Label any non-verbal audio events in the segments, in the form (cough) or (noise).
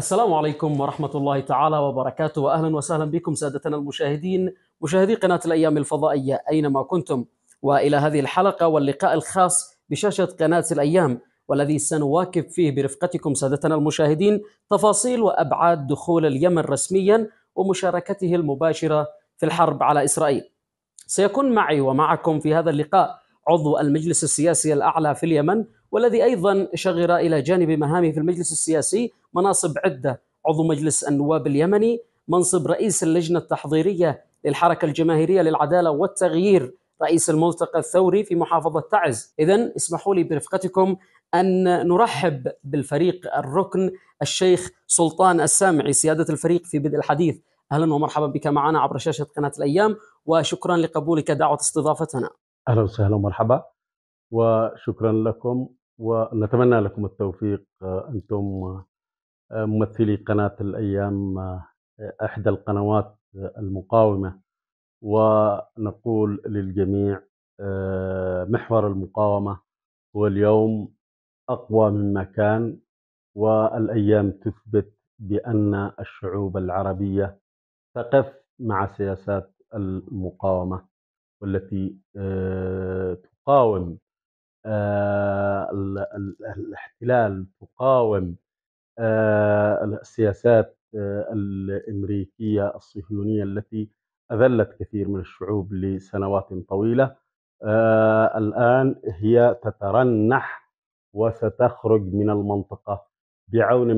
السلام عليكم ورحمة الله تعالى وبركاته وأهلا وسهلا بكم سادتنا المشاهدين مشاهدي قناة الأيام الفضائية أينما كنتم وإلى هذه الحلقة واللقاء الخاص بشاشة قناة الأيام والذي سنواكب فيه برفقتكم سادتنا المشاهدين تفاصيل وأبعاد دخول اليمن رسميا ومشاركته المباشرة في الحرب على إسرائيل سيكون معي ومعكم في هذا اللقاء عضو المجلس السياسي الأعلى في اليمن والذي أيضا شغر إلى جانب مهامه في المجلس السياسي مناصب عدة عضو مجلس النواب اليمني منصب رئيس اللجنة التحضيرية للحركة الجماهيرية للعدالة والتغيير رئيس الملتقى الثوري في محافظة تعز إذا اسمحوا لي برفقتكم أن نرحب بالفريق الركن الشيخ سلطان السامعي سيادة الفريق في بدء الحديث أهلا ومرحبا بك معنا عبر شاشة قناة الأيام وشكرا لقبولك دعوة استضافتنا أهلا وسهلا ومرحبا وشكرا لكم ونتمنى لكم التوفيق آه، أنتم آه، ممثلي قناة الأيام آه، إحدى القنوات المقاومة ونقول للجميع محور المقاومة هو اليوم أقوى مما كان والأيام تثبت بأن الشعوب العربية تقف مع سياسات المقاومة والتي آه، تقاوم آه، الاحتلال تقاوم آه، السياسات الامريكيه الصهيونيه التي اذلت كثير من الشعوب لسنوات طويله الان هي تترنح وستخرج من المنطقه بعون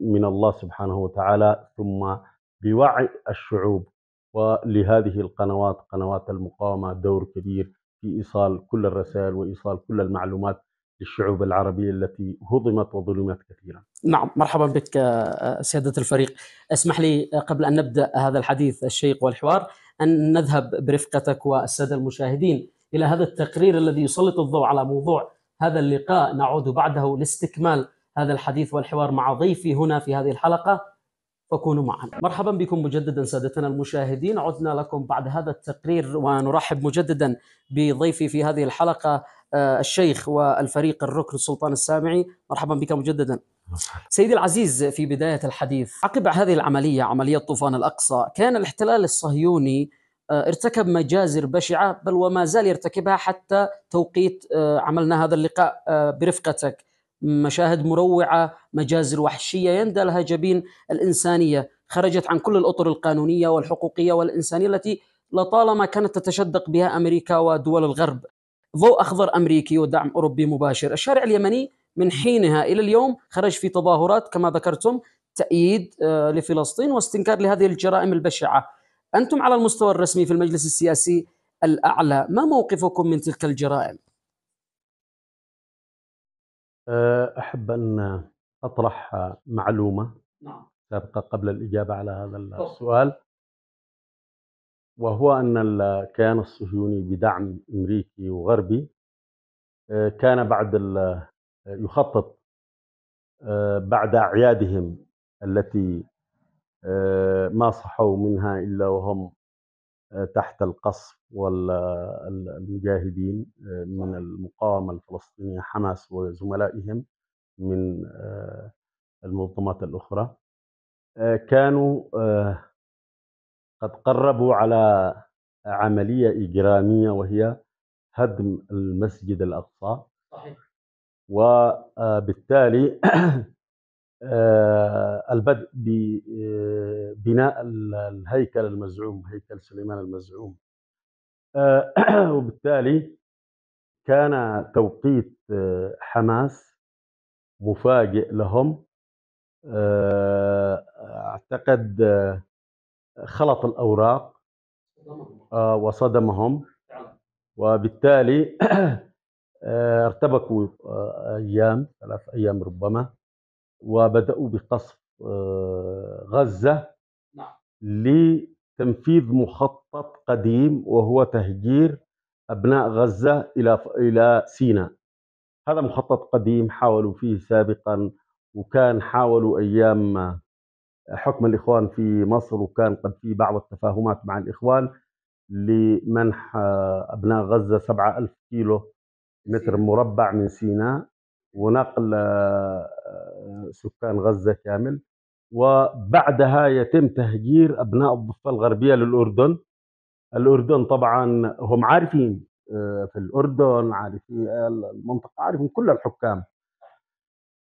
من الله سبحانه وتعالى ثم بوعي الشعوب ولهذه القنوات قنوات المقاومة دور كبير في إيصال كل الرسائل وإيصال كل المعلومات للشعوب العربية التي هضمت وظلمت كثيرا نعم مرحبا بك آه، سيادة الفريق اسمح لي آه، قبل أن نبدأ هذا الحديث الشيق والحوار أن نذهب برفقتك والسادة المشاهدين إلى هذا التقرير الذي يسلط الضوء على موضوع هذا اللقاء نعود بعده لاستكمال هذا الحديث والحوار مع ضيفي هنا في هذه الحلقة فكونوا معنا مرحبا بكم مجددا سادتنا المشاهدين عدنا لكم بعد هذا التقرير ونرحب مجددا بضيفي في هذه الحلقة آه، الشيخ والفريق الركن سلطان السامعي مرحبا بك مجددا سيدي العزيز في بداية الحديث عقب هذه العملية عملية طوفان الأقصى كان الاحتلال الصهيوني آه، ارتكب مجازر بشعة بل وما زال يرتكبها حتى توقيت آه، عملنا هذا اللقاء برفقتك مشاهد مروعة مجازر وحشية يندى لها جبين الإنسانية خرجت عن كل الأطر القانونية والحقوقية والإنسانية التي لطالما كانت تتشدق بها أمريكا ودول الغرب ضوء أخضر أمريكي ودعم أوروبي مباشر الشارع اليمني من حينها إلى اليوم خرج في تظاهرات كما ذكرتم تأييد آه، لفلسطين واستنكار لهذه الجرائم البشعة أنتم على المستوى الرسمي في المجلس السياسي الأعلى ما موقفكم من تلك الجرائم؟ آه، أحب أن أطرح معلومة نعم. سابقة قبل الإجابة على هذا السؤال وهو أن الكيان الصهيوني بدعم أمريكي وغربي آه، كان بعد يخطط آه، بعد أعيادهم التي ما صحوا منها إلا وهم تحت القصف والمجاهدين آه، من المقاومة الفلسطينية حماس وزملائهم من آه، المنظمات الأخرى آه، كانوا قد قربوا على عملية إجرامية وهي هدم المسجد الأقصى صحيح. وبالتالي (clears throat) آه، البدء ببناء آه، الهيكل المزعوم هيكل سليمان المزعوم آه، (clears throat) وبالتالي كان توقيت حماس مفاجئ لهم اعتقد خلط الاوراق وصدمهم وبالتالي (clears throat) ارتبكوا ايام ثلاث ايام ربما وبدأوا بقصف آه، غزة نعم. لتنفيذ مخطط قديم وهو تهجير أبناء غزة إلى إلى سيناء هذا مخطط قديم حاولوا فيه سابقا وكان حاولوا أيام آه، حكم الإخوان في مصر وكان قد في بعض التفاهمات مع الإخوان لمنح آه، أبناء غزة 7000 كيلو متر مربع من سيناء ونقل آه، آه، سكان غزة كامل وبعدها يتم تهجير أبناء الضفة الغربية للأردن الأردن طبعا هم عارفين آه، في الأردن عارفين المنطقة عارفين كل الحكام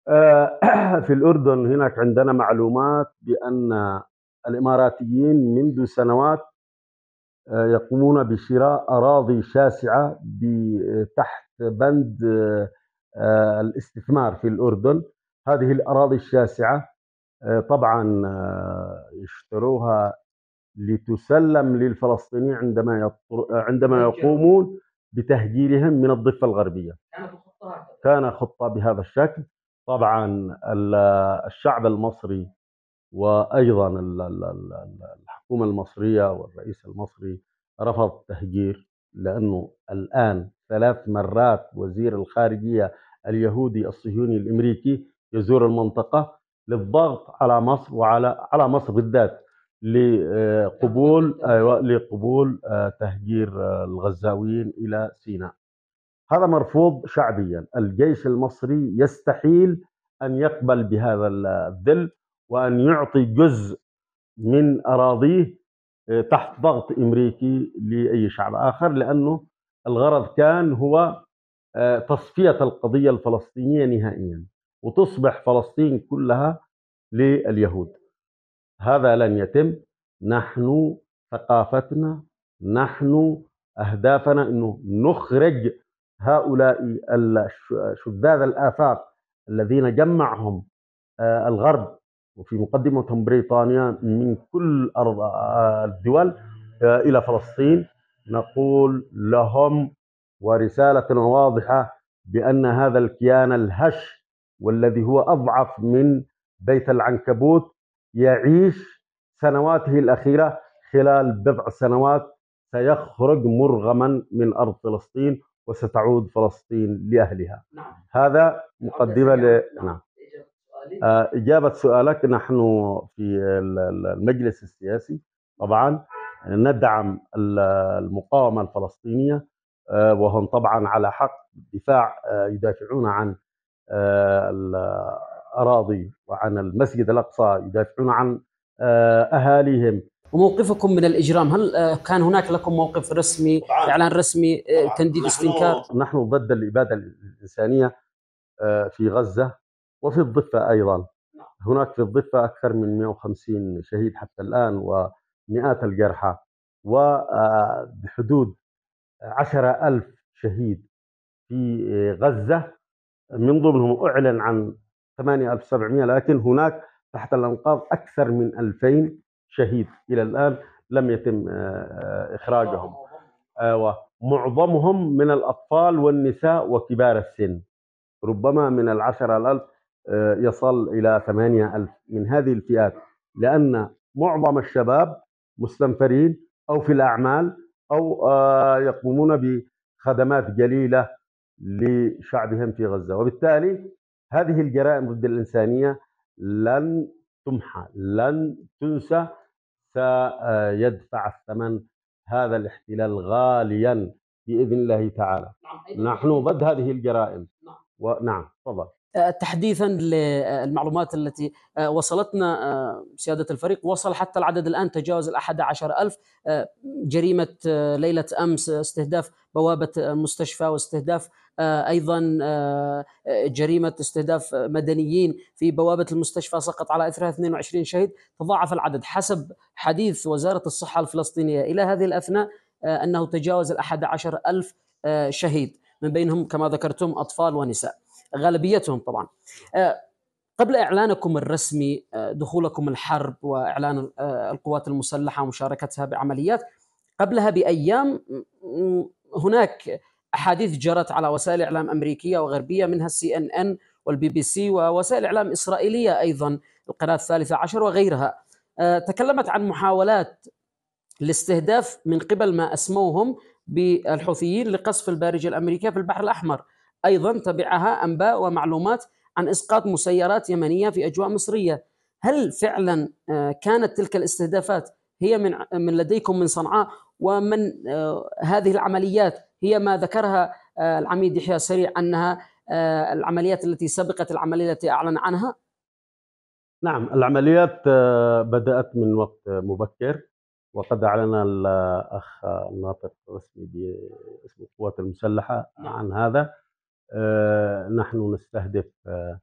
(clears throat) في الأردن هناك عندنا معلومات بأن الإماراتيين منذ سنوات يقومون بشراء أراضي شاسعة تحت بند آه، الاستثمار في الأردن هذه الأراضي الشاسعة آه، طبعا اشتروها آه، لتسلم للفلسطينيين عندما يطر... عندما يقومون بتهجيرهم من الضفة الغربية كان خطة بهذا الشكل طبعا الشعب المصري وأيضا الحكومة المصرية والرئيس المصري رفض التهجير لأنه الآن ثلاث مرات وزير الخارجية اليهودي الصهيوني الأمريكي يزور المنطقة للضغط على مصر وعلى على مصر بالذات لقبول أيوة لقبول آه، تهجير آه، الغزاويين إلى سيناء هذا مرفوض شعبيا الجيش المصري يستحيل أن يقبل بهذا الذل وأن يعطي جزء من أراضيه تحت ضغط امريكي لاي شعب اخر لانه الغرض كان هو آه، تصفيه القضيه الفلسطينيه نهائيا وتصبح فلسطين كلها لليهود هذا لن يتم نحن ثقافتنا نحن اهدافنا انه نخرج هؤلاء شذاذ الافاق الذين جمعهم آه، الغرب وفي مقدمة بريطانيا من كل أرض الدول آه، إلى فلسطين نقول لهم ورسالة واضحة بأن هذا الكيان الهش والذي هو أضعف من بيت العنكبوت يعيش سنواته الأخيرة خلال بضع سنوات سيخرج مرغما من أرض فلسطين وستعود فلسطين لأهلها نعم. هذا نعم. مقدمة ل... نعم, نعم. آه، إجابة سؤالك نحن في المجلس السياسي طبعا يعني ندعم المقاومة الفلسطينية آه، وهم طبعا على حق دفاع آه، يدافعون عن الأراضي وعن المسجد الأقصى يدافعون عن أهاليهم وموقفكم من الإجرام هل كان هناك لكم موقف رسمي إعلان رسمي تنديد استنكار نحن ضد الإبادة الإنسانية في غزة وفي الضفة أيضا هناك في الضفة أكثر من 150 شهيد حتى الآن ومئات الجرحى وبحدود آه، عشرة ألف شهيد في غزة من ضمنهم أعلن عن 8700 لكن هناك تحت الأنقاض أكثر من 2000 شهيد إلى الآن لم يتم آه، آه، إخراجهم أيوة. معظمهم من الأطفال والنساء وكبار السن ربما من العشرة الألف آه، يصل إلى 8000 من هذه الفئات لأن معظم الشباب مستنفرين أو في الأعمال أو آه، يقومون بخدمات قليلة لشعبهم في غزة وبالتالي هذه الجرائم ضد الإنسانية لن تمحى لن تنسى سيدفع الثمن هذا الاحتلال غاليا باذن الله تعالى نعم، نحن ضد هذه الجرائم نعم ونعم تفضل آه، تحديثا للمعلومات التي آه، وصلتنا آه، سيادة الفريق وصل حتى العدد الآن تجاوز الأحد عشر ألف جريمة ليلة أمس استهداف بوابة مستشفى واستهداف أيضا جريمة استهداف مدنيين في بوابة المستشفى سقط على إثرها 22 شهيد تضاعف العدد حسب حديث وزارة الصحة الفلسطينية إلى هذه الأثناء أنه تجاوز الأحد عشر ألف شهيد من بينهم كما ذكرتم أطفال ونساء غالبيتهم طبعا آه، قبل اعلانكم الرسمي آه، دخولكم الحرب واعلان آه، القوات المسلحه ومشاركتها بعمليات قبلها بايام هناك احاديث جرت على وسائل اعلام امريكيه وغربيه منها السي ان ان والبي بي سي ووسائل اعلام اسرائيليه ايضا القناه الثالثه عشر وغيرها تكلمت عن محاولات الاستهداف من قبل ما اسموهم بالحوثيين لقصف البارجه الامريكيه في البحر الاحمر أيضا تبعها أنباء ومعلومات عن إسقاط مسيرات يمنية في أجواء مصرية هل فعلا آه، كانت تلك الاستهدافات هي من من لديكم من صنعاء ومن آه، هذه العمليات هي ما ذكرها آه، العميد يحيى سريع انها العمليات التي سبقت العمليه التي اعلن عنها؟ نعم العمليات بدات من وقت مبكر وقد اعلن الاخ الناطق الرسمي باسم القوات المسلحه نعم. عن هذا آه، نحن نستهدف آه،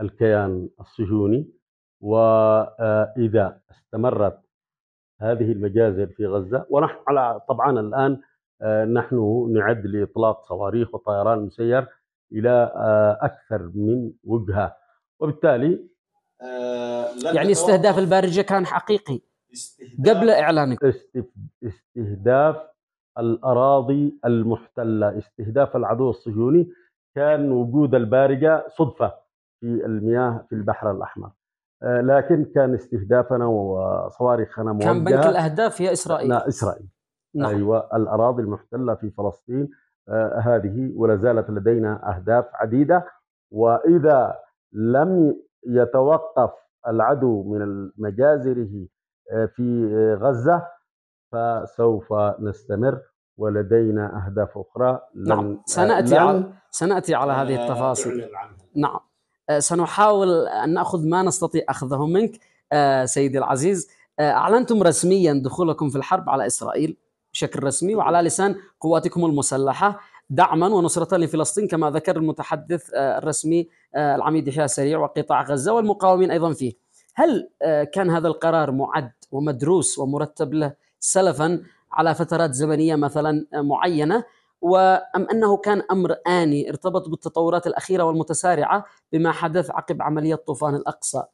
الكيان الصهيوني وإذا استمرت هذه المجازر في غزة ونحن على طبعا الآن آه، نحن نعد لإطلاق صواريخ وطيران مسير إلى أكثر من وجهة وبالتالي يعني استهداف البارجة كان حقيقي قبل إعلانك استهداف الأراضي المحتلة استهداف العدو الصهيوني كان وجود البارجه صدفه في المياه في البحر الاحمر آه، لكن كان استهدافنا وصواريخنا موجهه كان بنك الاهداف هي اسرائيل لا اسرائيل نعم. ايوه الاراضي المحتله في فلسطين آه، هذه ولا زالت لدينا اهداف عديده واذا لم يتوقف العدو من مجازره آه، في غزه فسوف نستمر ولدينا أهداف أخرى لن نعم سنأتي, لن على سنأتي على هذه التفاصيل نعم آه، سنحاول أن نأخذ ما نستطيع أخذه منك آه، سيدي العزيز آه، أعلنتم رسميا دخولكم في الحرب على إسرائيل بشكل رسمي وعلى لسان قواتكم المسلحة دعما ونصرة لفلسطين كما ذكر المتحدث الرسمي العميد يحيى سريع وقطاع غزة والمقاومين أيضا فيه هل كان هذا القرار معد ومدروس ومرتب له سلفا على فترات زمنيه مثلا آه، معينه وأم أنه كان أمر آني ارتبط بالتطورات الأخيرة والمتسارعة بما حدث عقب عملية طوفان الأقصى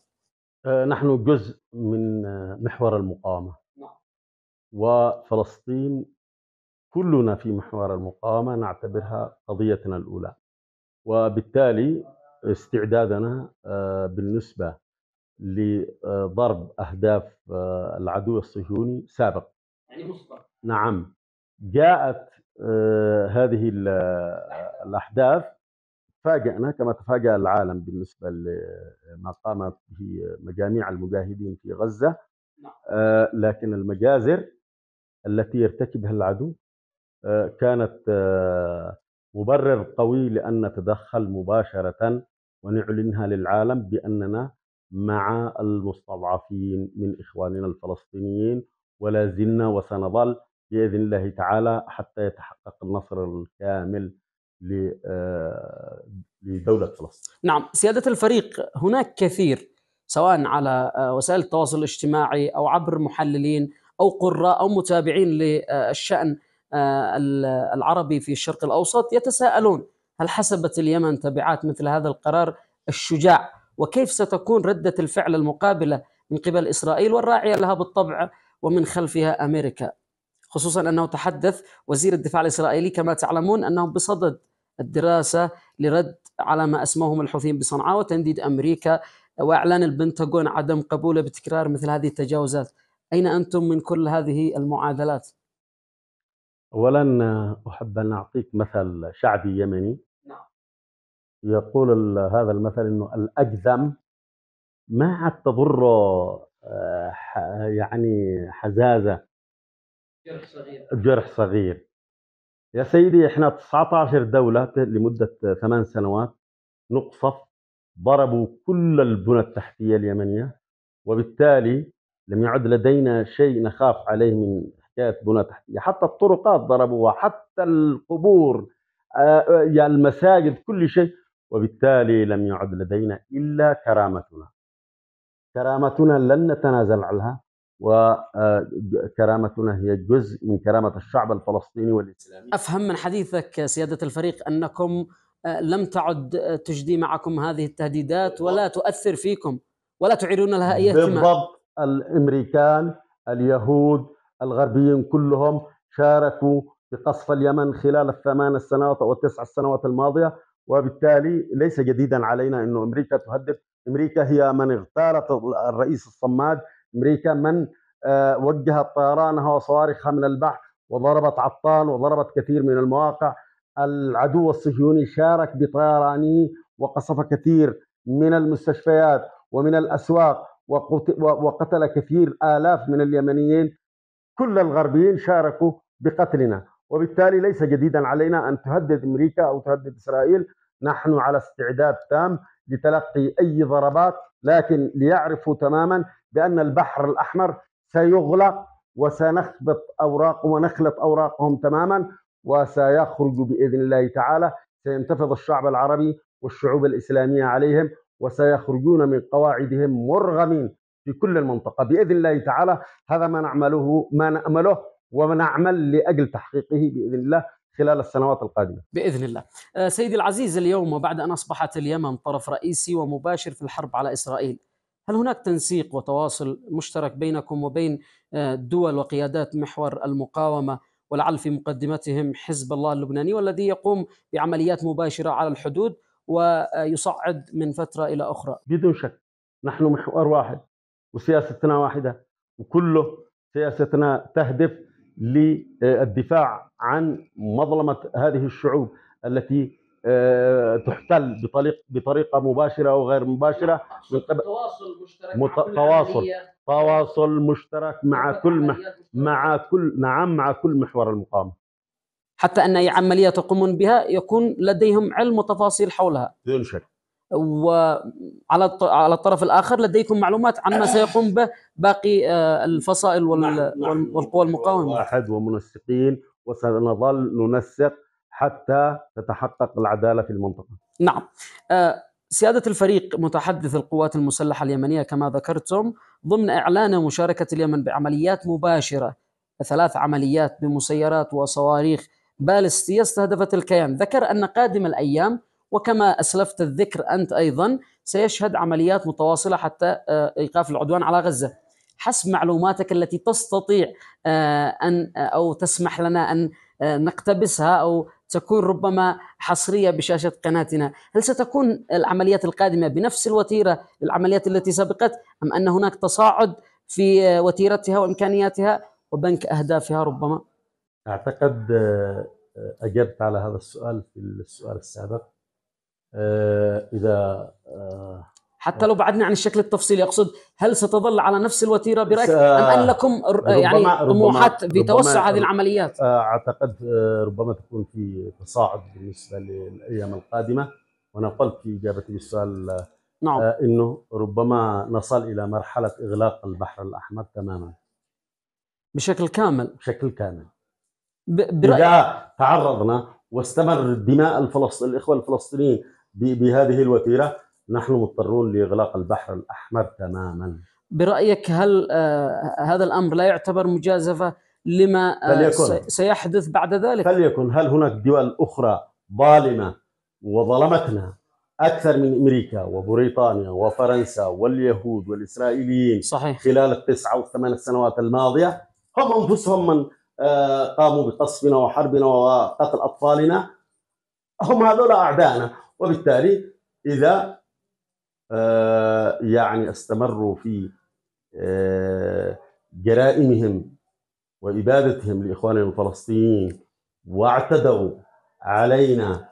آه، نحن جزء من آه، محور المقاومة نعم. وفلسطين كلنا في محور المقاومة نعتبرها قضيتنا الأولى وبالتالي استعدادنا بالنسبة لضرب أهداف العدو الصهيوني سابق يعني مسبق نعم جاءت آه، هذه آه، الأحداث فاجأنا كما تفاجأ العالم بالنسبة لما آه، قامت به مجاميع المجاهدين في غزة نعم. لكن المجازر التي يرتكبها العدو كانت مبرر قوي لأن نتدخل مباشرة ونعلنها للعالم بأننا مع المستضعفين من إخواننا الفلسطينيين ولا زلنا وسنظل باذن الله تعالى حتى يتحقق النصر الكامل آه، لدوله فلسطين. نعم، سياده الفريق هناك كثير سواء على آه، وسائل التواصل الاجتماعي او عبر محللين او قراء او متابعين للشان آه، العربي في الشرق الاوسط يتساءلون هل حسبت اليمن تبعات مثل هذا القرار الشجاع وكيف ستكون رده الفعل المقابله من قبل اسرائيل والراعيه لها بالطبع ومن خلفها امريكا خصوصا أنه تحدث وزير الدفاع الإسرائيلي كما تعلمون أنهم بصدد الدراسة لرد على ما اسموهم الحوثيين بصنعاء وتنديد أمريكا وإعلان البنتاغون عدم قبوله بتكرار مثل هذه التجاوزات أين أنتم من كل هذه المعادلات؟ أولا أحب أن أعطيك مثل شعبي يمني نعم. يقول هذا المثل أنه الأجذم ما عاد تضر آه، يعني حزازة جرح صغير صغير يا سيدي احنا 19 دولة لمدة ثمان سنوات نقصف ضربوا كل البنى التحتية اليمنية وبالتالي لم يعد لدينا شيء نخاف عليه من حكاية بنى تحتية حتى الطرقات ضربوها حتى القبور يعني المساجد كل شيء وبالتالي لم يعد لدينا إلا كرامتنا كرامتنا لن نتنازل عنها وكرامتنا آه، هي جزء من كرامة الشعب الفلسطيني والإسلامي أفهم من حديثك سيادة الفريق أنكم آه، لم تعد آه، تجدي معكم هذه التهديدات ولا تؤثر فيكم ولا تعيرون لها أي اهتمام بالضبط الأمريكان اليهود الغربيين كلهم شاركوا في قصف اليمن خلال الثمان سنوات أو التسع سنوات الماضية وبالتالي ليس جديدا علينا أن أمريكا تهدد أمريكا هي من اغتالت الرئيس الصماد أمريكا من آه، وجهت طيرانها وصواريخها من البحر وضربت عطال وضربت كثير من المواقع العدو الصهيوني شارك بطيرانه وقصف كثير من المستشفيات ومن الأسواق وقتل كثير آلاف من اليمنيين كل الغربيين شاركوا بقتلنا وبالتالي ليس جديدا علينا أن تهدد أمريكا أو تهدد إسرائيل نحن على استعداد تام لتلقي أي ضربات لكن ليعرفوا تماما بأن البحر الأحمر سيغلق وسنخبط أوراق ونخلط أوراقهم تماما وسيخرج بإذن الله تعالى سينتفض الشعب العربي والشعوب الإسلامية عليهم وسيخرجون من قواعدهم مرغمين في كل المنطقة بإذن الله تعالى هذا ما نعمله ما نأمله ونعمل لأجل تحقيقه بإذن الله خلال السنوات القادمة بإذن الله آه، سيدي العزيز اليوم وبعد أن أصبحت اليمن طرف رئيسي ومباشر في الحرب على إسرائيل هل هناك تنسيق وتواصل مشترك بينكم وبين آه، دول وقيادات محور المقاومه ولعل في مقدمتهم حزب الله اللبناني والذي يقوم بعمليات مباشره على الحدود ويصعد من فتره الى اخرى؟ بدون شك نحن محور واحد وسياستنا واحده وكله سياستنا تهدف للدفاع عن مظلمه هذه الشعوب التي آه، تحتل بطريق بطريقه مباشره او غير مباشره من قبل تواصل مشترك مت... تواصل تواصل مشترك مع كل مع كل نعم مع كل محور المقاومه حتى ان اي عمليه تقومون بها يكون لديهم علم وتفاصيل حولها بدون شك وعلى على الطرف الاخر لديكم معلومات عن ما سيقوم به باقي آه، الفصائل نعم، نعم. وال... والقوى المقاومه واحد ومنسقين وسنظل ننسق حتى تتحقق العداله في المنطقه. نعم. آه، سيادة الفريق متحدث القوات المسلحة اليمنية كما ذكرتم ضمن إعلان مشاركة اليمن بعمليات مباشرة ثلاث عمليات بمسيرات وصواريخ بالستية استهدفت الكيان ذكر أن قادم الأيام وكما أسلفت الذكر أنت أيضا سيشهد عمليات متواصلة حتى آه، إيقاف العدوان على غزة حسب معلوماتك التي تستطيع آه، أن أو تسمح لنا أن نقتبسها أو تكون ربما حصرية بشاشة قناتنا هل ستكون العمليات القادمة بنفس الوتيرة للعمليات التي سبقت أم أن هناك تصاعد في وتيرتها وإمكانياتها وبنك أهدافها ربما أعتقد آه، أجبت على هذا السؤال في السؤال السابق آه، إذا آه، حتى لو بعدنا عن الشكل التفصيلي اقصد هل ستظل على نفس الوتيره برايك ام ان لكم يعني طموحات بتوسع هذه العمليات؟ آه، اعتقد آه، ربما تكون في تصاعد بالنسبه للايام القادمه وانا قلت في اجابتي للسؤال آه، نعم انه ربما نصل الى مرحله اغلاق البحر الاحمر تماما بشكل كامل بشكل كامل برأيك اذا تعرضنا واستمر دماء الفلسطين الاخوه الفلسطينيين بهذه الوتيره نحن مضطرون لاغلاق البحر الاحمر تماما برايك هل آه، هذا الامر لا يعتبر مجازفه لما فليكن. آه، سيحدث بعد ذلك فليكن هل هناك دول اخرى ظالمه وظلمتنا اكثر من امريكا وبريطانيا وفرنسا واليهود والاسرائيليين صحيح خلال التسعه والثمان سنوات الماضيه هم انفسهم من آه، قاموا بقصفنا وحربنا وقتل اطفالنا هم هذول اعدائنا وبالتالي اذا آه، يعني استمروا في آه، جرائمهم وإبادتهم لإخواننا الفلسطينيين واعتدوا علينا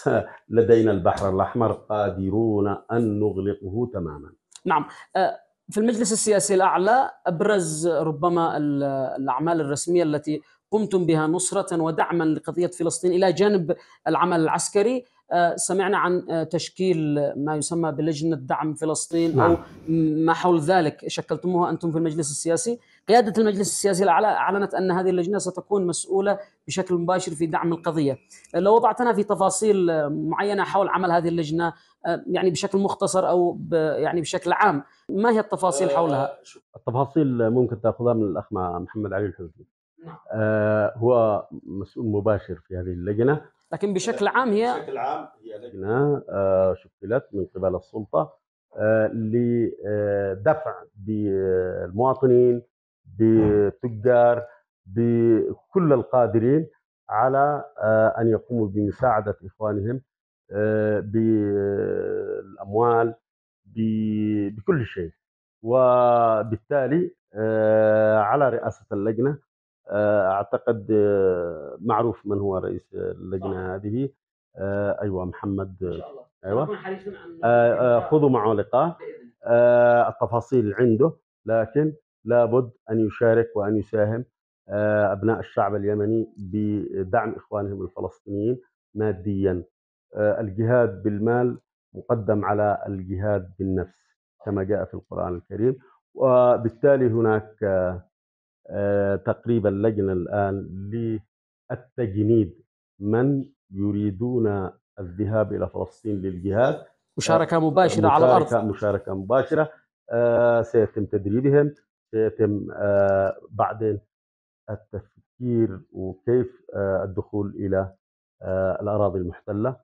(laughs) لدينا البحر الأحمر قادرون أن نغلقه تماما نعم آه، في المجلس السياسي الأعلى أبرز ربما الأعمال الرسمية التي قمتم بها نصرة ودعما لقضية فلسطين إلى جانب العمل العسكري آه، سمعنا عن آه، تشكيل ما يسمى بلجنة دعم فلسطين أو نعم. ما حول ذلك شكلتموها أنتم في المجلس السياسي قيادة المجلس السياسي الأعلى أعلنت أن هذه اللجنة ستكون مسؤولة بشكل مباشر في دعم القضية آه، لو وضعتنا في تفاصيل معينة حول عمل هذه اللجنة يعني بشكل مختصر أو يعني بشكل عام ما هي التفاصيل حولها؟ التفاصيل ممكن تأخذها من الأخ محمد علي الحوثي نعم. هو مسؤول مباشر في هذه اللجنة لكن بشكل عام هي بشكل عام هي لجنه آه، شكلت من قبل السلطه آه، لدفع آه، بالمواطنين بالتجار بكل القادرين على ان يقوموا بمساعده اخوانهم بالاموال بكل شيء وبالتالي على رئاسه اللجنه آه، اعتقد آه، معروف من هو رئيس اللجنه هذه آه، ايوه محمد ايوه خذوا معه لقاء التفاصيل عنده لكن لابد ان يشارك وان يساهم ابناء الشعب اليمني بدعم اخوانهم الفلسطينيين ماديا الجهاد بالمال مقدم على الجهاد بالنفس كما جاء في القران الكريم وبالتالي هناك آه، تقريبا لجنة الآن للتجنيد من يريدون الذهاب إلى فلسطين للجهاد مشاركة آه، مباشرة مشاركة على الأرض مشاركة مباشرة آه، سيتم تدريبهم سيتم بعدين التفكير وكيف الدخول إلى الأراضي المحتلة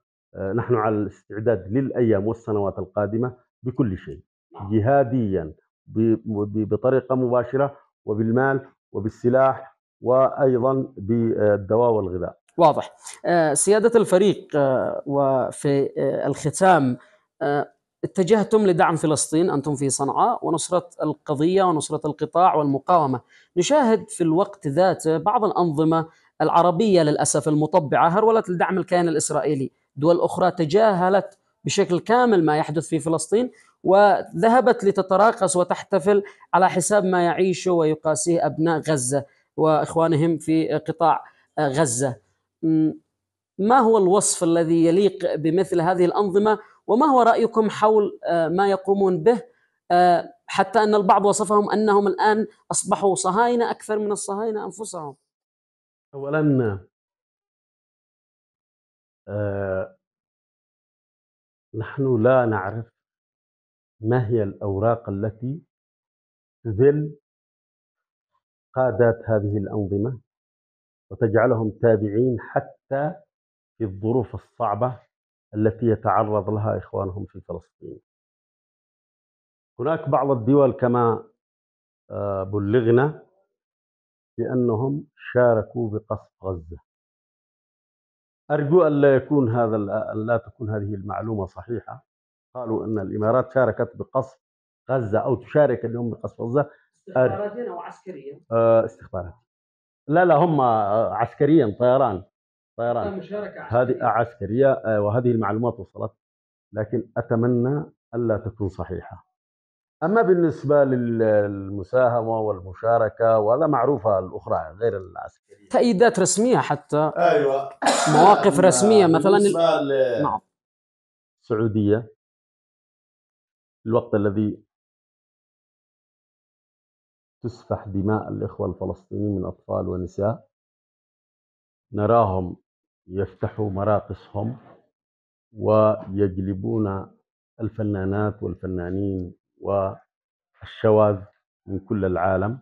نحن على الاستعداد للأيام والسنوات القادمة بكل شيء نعم. جهاديا بطريقة مباشرة وبالمال وبالسلاح وايضا بالدواء والغذاء. واضح. آه، سياده الفريق آه، وفي آه، الختام اتجهتم لدعم فلسطين انتم في صنعاء ونصره القضيه ونصره القطاع والمقاومه، نشاهد في الوقت ذاته بعض الانظمه العربيه للاسف المطبعه هرولت لدعم الكيان الاسرائيلي، دول اخرى تجاهلت بشكل كامل ما يحدث في فلسطين وذهبت لتتراقص وتحتفل على حساب ما يعيشه ويقاسيه ابناء غزه واخوانهم في قطاع غزه. ما هو الوصف الذي يليق بمثل هذه الانظمه وما هو رايكم حول آه، ما يقومون به آه، حتى ان البعض وصفهم انهم الان اصبحوا صهاينه اكثر من الصهاينه انفسهم. اولا آه، نحن لا نعرف ما هي الأوراق التي تذل قادات هذه الأنظمة وتجعلهم تابعين حتى في الظروف الصعبة التي يتعرض لها إخوانهم في فلسطين هناك بعض الدول كما آه، بلغنا بأنهم شاركوا بقصف غزة أرجو أن لا يكون هذا أن لا تكون هذه المعلومة صحيحة قالوا ان الامارات شاركت بقصف غزه او تشارك اليوم بقصف غزه استخباراتيا او عسكريا؟ آه، استخبارات لا لا هم عسكريا طيران طيران هذه عسكريه آه، وهذه المعلومات وصلت لكن اتمنى الا تكون صحيحه اما بالنسبه للمساهمه والمشاركه ولا معروفه الاخرى غير العسكريه تأييدات رسميه حتى ايوه مواقف رسميه مثلا نعم السعوديه الوقت الذي تسفح دماء الإخوة الفلسطينيين من أطفال ونساء نراهم يفتحوا مراقصهم ويجلبون الفنانات والفنانين والشواذ من كل العالم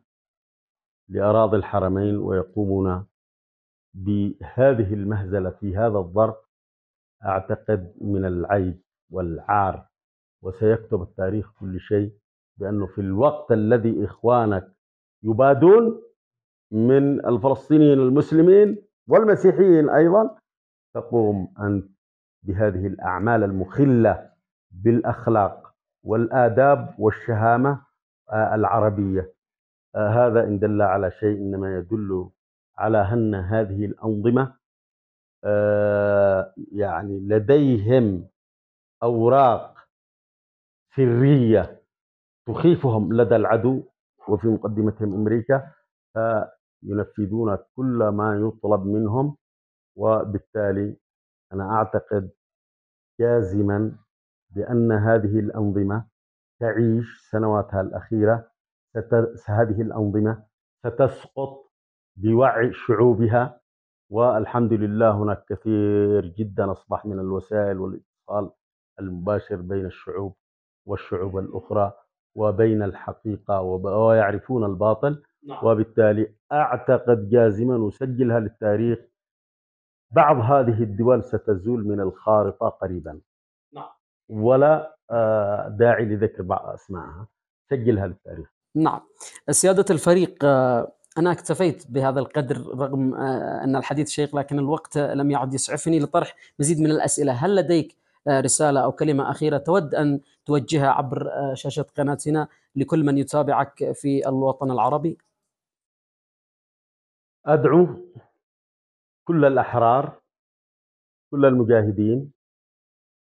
لأراضي الحرمين ويقومون بهذه المهزلة في هذا الظرف أعتقد من العيب والعار وسيكتب التاريخ كل شيء بأنه في الوقت الذي إخوانك يبادون من الفلسطينيين المسلمين والمسيحيين أيضا تقوم أنت بهذه الأعمال المخلة بالأخلاق والآداب والشهامة آه، العربية آه، هذا إن دل على شيء إنما يدل على أن هذه الأنظمة آه، يعني لديهم أوراق سرية تخيفهم لدى العدو وفي مقدمتهم أمريكا فينفذون كل ما يطلب منهم وبالتالي أنا أعتقد جازما بأن هذه الأنظمة تعيش سنواتها الأخيرة هذه الأنظمة ستسقط بوعي شعوبها والحمد لله هناك كثير جدا أصبح من الوسائل والاتصال المباشر بين الشعوب والشعوب الأخرى وبين الحقيقة ويعرفون الباطل نعم. وبالتالي أعتقد جازما وسجلها للتاريخ بعض هذه الدول ستزول من الخارطة قريبا نعم. ولا آه، داعي لذكر بعض أسمائها سجلها للتاريخ نعم سيادة الفريق آه، أنا اكتفيت بهذا القدر رغم آه، أن الحديث شيق لكن الوقت لم يعد يسعفني لطرح مزيد من الأسئلة هل لديك آه، رسالة أو كلمة أخيرة تود أن توجهها عبر آه، شاشة قناتنا لكل من يتابعك في الوطن العربي أدعو كل الأحرار كل المجاهدين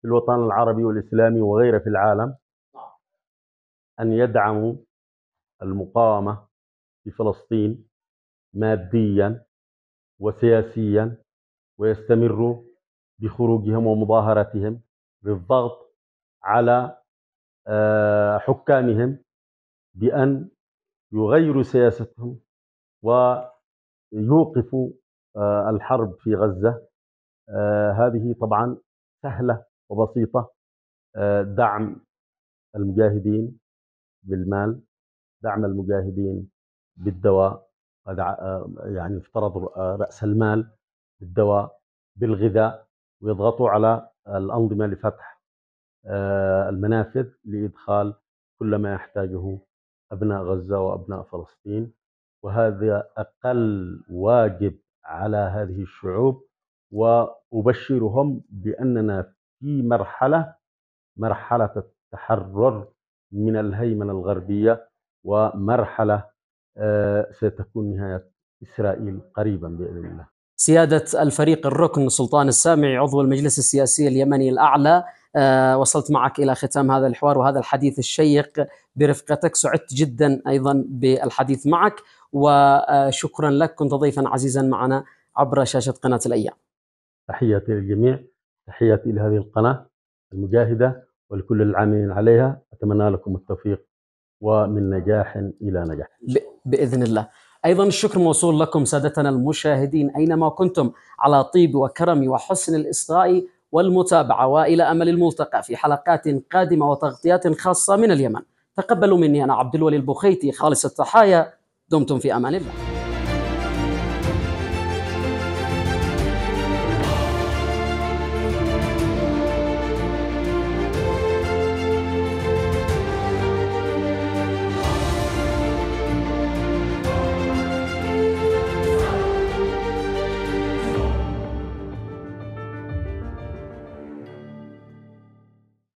في الوطن العربي والإسلامي وغيره في العالم أن يدعموا المقاومة في فلسطين ماديا وسياسيا ويستمروا بخروجهم ومظاهرتهم بالضغط على آه، حكامهم بأن يغيروا سياستهم ويوقفوا آه، الحرب في غزة آه، هذه طبعا سهلة وبسيطة دعم المجاهدين بالمال دعم المجاهدين بالدواء يعني افترضوا رأس المال بالدواء بالغذاء ويضغطوا على الأنظمة لفتح آه، المنافذ لإدخال كل ما يحتاجه أبناء غزة وأبناء فلسطين وهذا أقل واجب على هذه الشعوب وأبشرهم بأننا في مرحلة مرحلة التحرر من الهيمنة الغربية ومرحلة آه، ستكون نهاية إسرائيل قريبا بإذن الله سيادة الفريق الركن سلطان السامعي عضو المجلس السياسي اليمني الأعلى آه، وصلت معك إلى ختام هذا الحوار وهذا الحديث الشيق برفقتك سعدت جدا أيضا بالحديث معك وشكرا لك كنت ضيفا عزيزا معنا عبر شاشة قناة الأيام تحياتي للجميع تحياتي لهذه القناة المجاهدة ولكل العاملين عليها أتمنى لكم التوفيق ومن نجاح إلى نجاح بإذن الله أيضا الشكر موصول لكم سادتنا المشاهدين أينما كنتم على طيب وكرم وحسن الإصغاء والمتابعة وإلى أمل الملتقى في حلقات قادمة وتغطيات خاصة من اليمن تقبلوا مني أنا عبد الولي البخيتي خالص التحايا دمتم في أمان الله